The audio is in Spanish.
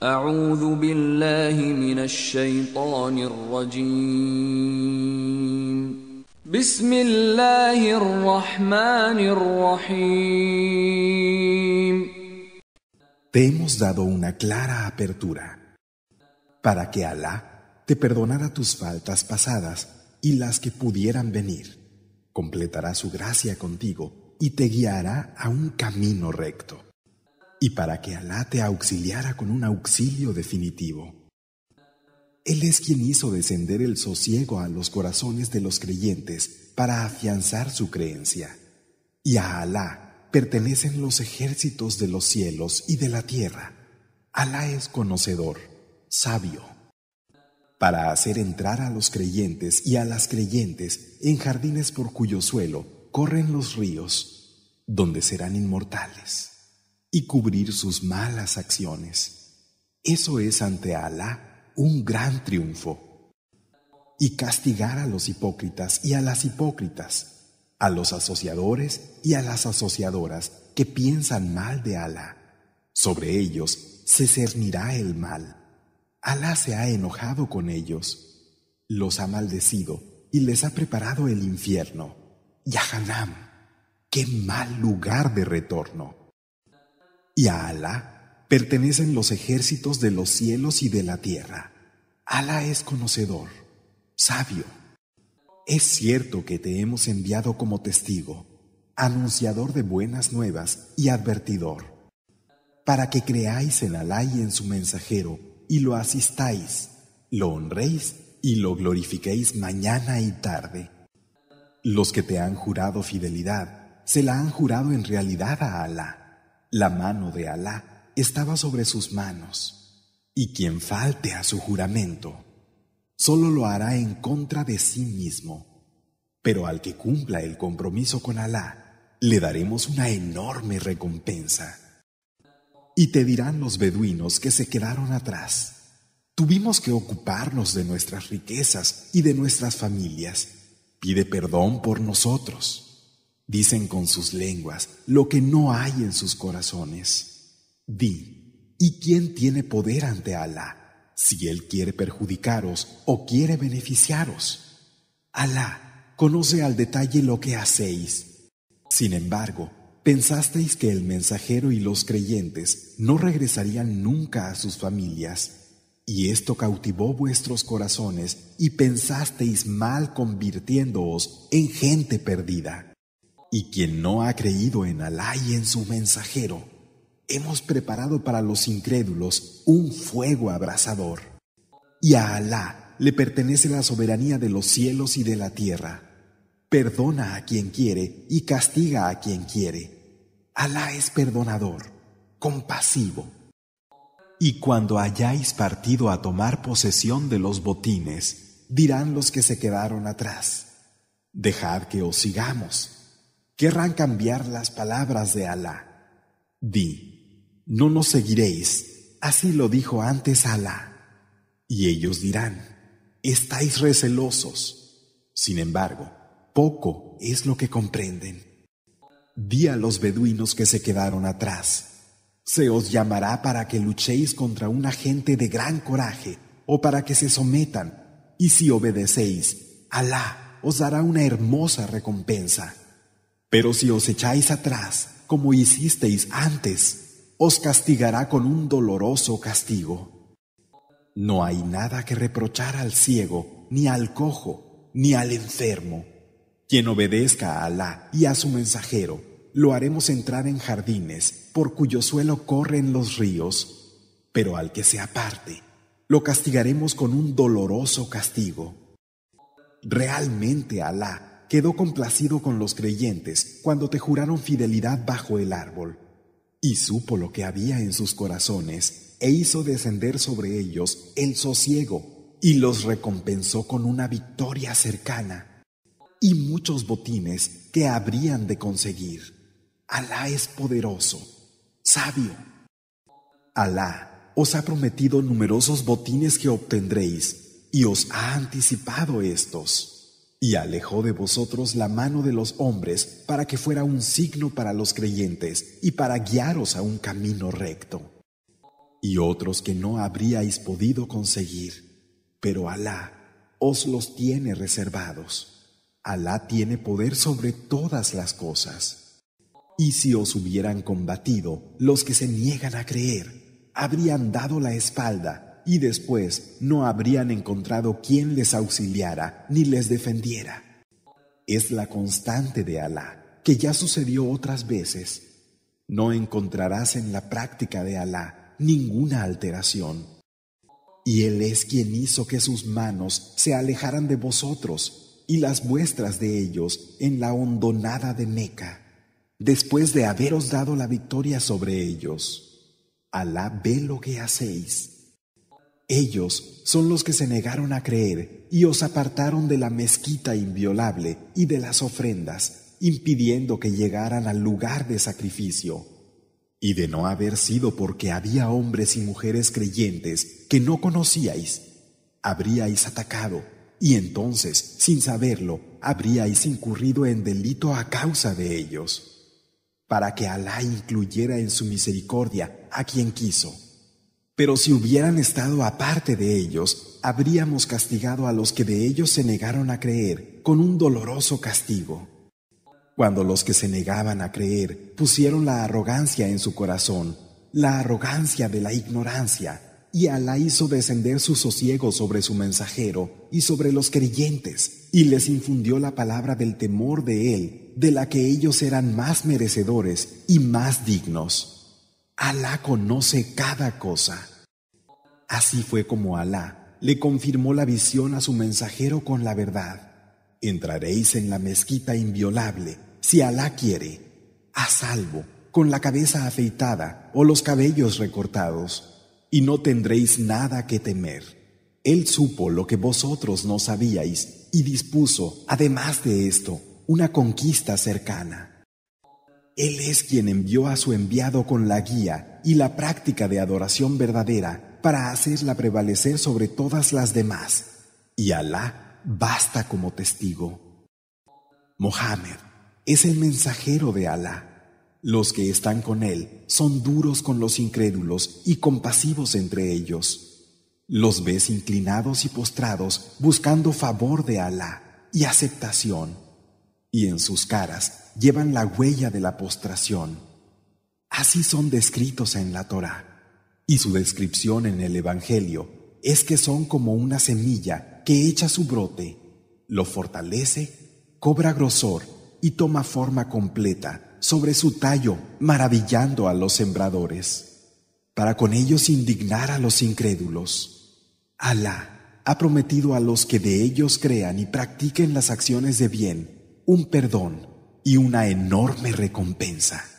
Te hemos dado una clara apertura para que Alá te perdonara tus faltas pasadas y las que pudieran venir. Completará su gracia contigo y te guiará a un camino recto y para que Alá te auxiliara con un auxilio definitivo. Él es quien hizo descender el sosiego a los corazones de los creyentes para afianzar su creencia. Y a Alá pertenecen los ejércitos de los cielos y de la tierra. Alá es conocedor, sabio. Para hacer entrar a los creyentes y a las creyentes en jardines por cuyo suelo corren los ríos, donde serán inmortales y cubrir sus malas acciones. Eso es ante Alá un gran triunfo. Y castigar a los hipócritas y a las hipócritas, a los asociadores y a las asociadoras que piensan mal de Alá. Sobre ellos se cernirá el mal. Alá se ha enojado con ellos, los ha maldecido y les ha preparado el infierno. Y Hanam, qué mal lugar de retorno y a Alá pertenecen los ejércitos de los cielos y de la tierra. Alá es conocedor, sabio. Es cierto que te hemos enviado como testigo, anunciador de buenas nuevas y advertidor, para que creáis en Alá y en su mensajero y lo asistáis, lo honréis y lo glorifiquéis mañana y tarde. Los que te han jurado fidelidad, se la han jurado en realidad a Alá. La mano de Alá estaba sobre sus manos, y quien falte a su juramento, solo lo hará en contra de sí mismo. Pero al que cumpla el compromiso con Alá, le daremos una enorme recompensa. Y te dirán los beduinos que se quedaron atrás. Tuvimos que ocuparnos de nuestras riquezas y de nuestras familias. Pide perdón por nosotros. Dicen con sus lenguas lo que no hay en sus corazones. Di, ¿y quién tiene poder ante Alá, si Él quiere perjudicaros o quiere beneficiaros? Alá conoce al detalle lo que hacéis. Sin embargo, pensasteis que el mensajero y los creyentes no regresarían nunca a sus familias, y esto cautivó vuestros corazones y pensasteis mal convirtiéndoos en gente perdida. Y quien no ha creído en Alá y en su mensajero, hemos preparado para los incrédulos un fuego abrasador. Y a Alá le pertenece la soberanía de los cielos y de la tierra. Perdona a quien quiere y castiga a quien quiere. Alá es perdonador, compasivo. Y cuando hayáis partido a tomar posesión de los botines, dirán los que se quedaron atrás, dejad que os sigamos querrán cambiar las palabras de Alá. Di, no nos seguiréis, así lo dijo antes Alá. Y ellos dirán, estáis recelosos. Sin embargo, poco es lo que comprenden. Di a los beduinos que se quedaron atrás, se os llamará para que luchéis contra una gente de gran coraje o para que se sometan, y si obedecéis, Alá os dará una hermosa recompensa. Pero si os echáis atrás, como hicisteis antes, os castigará con un doloroso castigo. No hay nada que reprochar al ciego, ni al cojo, ni al enfermo. Quien obedezca a Alá y a su mensajero, lo haremos entrar en jardines por cuyo suelo corren los ríos. Pero al que se aparte, lo castigaremos con un doloroso castigo. Realmente Alá quedó complacido con los creyentes cuando te juraron fidelidad bajo el árbol, y supo lo que había en sus corazones, e hizo descender sobre ellos el sosiego, y los recompensó con una victoria cercana, y muchos botines que habrían de conseguir. Alá es poderoso, sabio. Alá os ha prometido numerosos botines que obtendréis, y os ha anticipado estos. Y alejó de vosotros la mano de los hombres para que fuera un signo para los creyentes y para guiaros a un camino recto. Y otros que no habríais podido conseguir, pero Alá os los tiene reservados. Alá tiene poder sobre todas las cosas. Y si os hubieran combatido los que se niegan a creer, habrían dado la espalda y después no habrían encontrado quien les auxiliara ni les defendiera. Es la constante de Alá, que ya sucedió otras veces. No encontrarás en la práctica de Alá ninguna alteración. Y Él es quien hizo que sus manos se alejaran de vosotros y las vuestras de ellos en la hondonada de Meca, después de haberos dado la victoria sobre ellos. Alá ve lo que hacéis. Ellos son los que se negaron a creer y os apartaron de la mezquita inviolable y de las ofrendas, impidiendo que llegaran al lugar de sacrificio. Y de no haber sido porque había hombres y mujeres creyentes que no conocíais, habríais atacado, y entonces, sin saberlo, habríais incurrido en delito a causa de ellos, para que Alá incluyera en su misericordia a quien quiso. Pero si hubieran estado aparte de ellos, habríamos castigado a los que de ellos se negaron a creer con un doloroso castigo. Cuando los que se negaban a creer pusieron la arrogancia en su corazón, la arrogancia de la ignorancia, y Alá hizo descender su sosiego sobre su mensajero y sobre los creyentes, y les infundió la palabra del temor de él, de la que ellos eran más merecedores y más dignos. Alá conoce cada cosa. Así fue como Alá le confirmó la visión a su mensajero con la verdad. Entraréis en la mezquita inviolable, si Alá quiere, a salvo, con la cabeza afeitada o los cabellos recortados, y no tendréis nada que temer. Él supo lo que vosotros no sabíais y dispuso, además de esto, una conquista cercana. Él es quien envió a su enviado con la guía y la práctica de adoración verdadera para hacerla prevalecer sobre todas las demás. Y Alá basta como testigo. Mohamed es el mensajero de Alá. Los que están con él son duros con los incrédulos y compasivos entre ellos. Los ves inclinados y postrados buscando favor de Alá y aceptación y en sus caras llevan la huella de la postración. Así son descritos en la Torá, y su descripción en el Evangelio es que son como una semilla que echa su brote, lo fortalece, cobra grosor y toma forma completa sobre su tallo, maravillando a los sembradores, para con ellos indignar a los incrédulos. Alá ha prometido a los que de ellos crean y practiquen las acciones de bien, un perdón y una enorme recompensa.